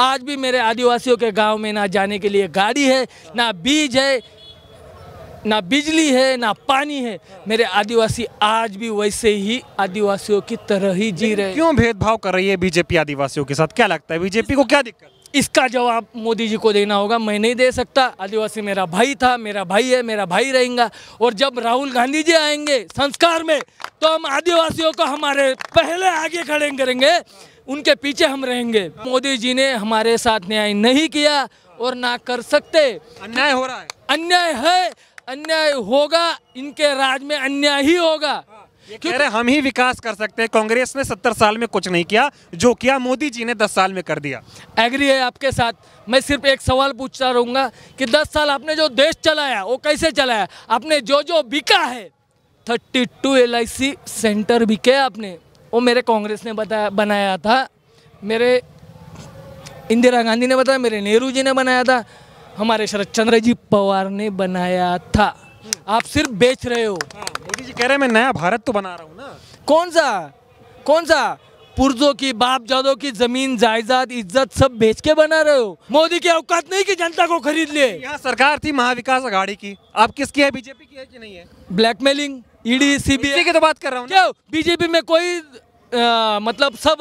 आज भी मेरे आदिवासियों के गांव में ना जाने के लिए गाड़ी है ना बीज है ना बिजली है ना पानी है मेरे आदिवासी आज भी वैसे ही आदिवासियों की तरह ही जी रहे क्यों भेदभाव कर रही है बीजेपी आदिवासियों के साथ क्या लगता है बीजेपी को क्या दिक्कत इसका जवाब मोदी जी को देना होगा मैं नहीं दे सकता आदिवासी मेरा भाई था मेरा भाई है मेरा भाई रहेगा और जब राहुल गांधी जी आएंगे संस्कार में तो हम आदिवासियों को हमारे पहले आगे खड़े करेंगे उनके पीछे हम रहेंगे मोदी जी ने हमारे साथ न्याय नहीं किया और ना कर सकते अन्याय हो रहा है अन्याय है अन्याय होगा इनके राज में अन्याय ही होगा हाँ, कह रहे हम ही विकास कर सकते हैं कांग्रेस ने सत्तर साल में कुछ नहीं किया जो किया मोदी जी ने दस साल में कर दिया एग्री है आपके साथ मैं सिर्फ एक सवाल पूछता रहूंगा कि दस साल आपने जो देश चलाया वो कैसे चलाया आपने जो जो बिका है थर्टी टू एल सेंटर बिके आपने वो मेरे कांग्रेस ने बताया बनाया था मेरे इंदिरा गांधी ने बताया मेरे नेहरू जी ने बनाया था हमारे शरद चंद्र जी पवार ने बनाया था आप सिर्फ बेच रहे हो हाँ, मोदी जी कह रहे हैं मैं नया भारत तो बना रहा हूँ ना कौन सा कौन सा पुर्जों की बाप जादों की जमीन जायदाद इज्जत सब बेच के बना रहे हो मोदी की औकात नहीं कि जनता को खरीद लिए यहाँ सरकार थी महाविकास आघाड़ी की आप किसकी है बीजेपी की है कि नहीं है ब्लैकमेलिंग ईडी सीबीआई की तो बात कर रहा हूँ क्या बीजेपी में कोई आ, मतलब सब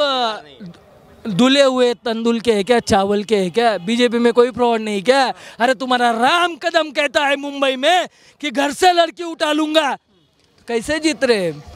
दुले हुए तंदुल के है क्या चावल के है क्या बीजेपी में कोई फ्रॉड नहीं क्या अरे तुम्हारा राम कदम कहता है मुंबई में कि घर से लड़की उठा लूंगा कैसे जीत रहे